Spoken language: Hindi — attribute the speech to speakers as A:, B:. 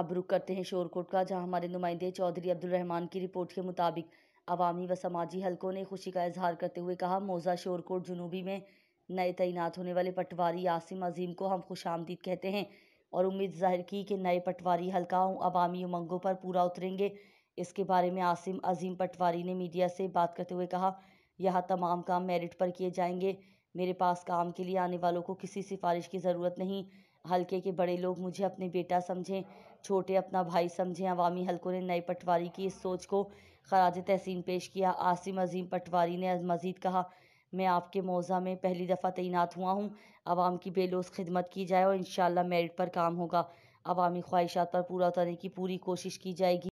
A: अब रुख करते हैं शोरकोट का जहां हमारे नुमाइंदे चौधरी अब्दुल रहमान की रिपोर्ट के मुताबिक अवामी व समाजी हलकों ने खुशी का इजहार करते हुए कहा मोज़ा शोरकोट जनूबी में नए तैनात होने वाले पटवारी यासिम अजीम को हम खुश आमदीद कहते हैं और उम्मीद जाहिर की कि नए पटवारी हलकाओं अवामी उमंगों पर पूरा उतरेंगे इसके बारे में आसिम अजीम पटवारी ने मीडिया से बात करते हुए कहा यहाँ तमाम काम मेरिट पर किए जाएंगे मेरे पास काम के लिए आने वालों को किसी सिफारिश की ज़रूरत नहीं हल्के के बड़े लोग मुझे अपने बेटा समझें छोटे अपना भाई समझें अवामी हल्कों ने नए पटवारी की इस सोच को खराज तहसीन पेश किया आसिम अजीम पटवारी ने मज़ीद कहा मैं आपके मौज़ा में पहली दफ़ा तैनात हुआ हूँ आवाम की बेलोस खिदमत की जाए और इन मेरिट पर काम होगा अवामी ख्वाहिशात पर पूरा उतरने की पूरी कोशिश की जाएगी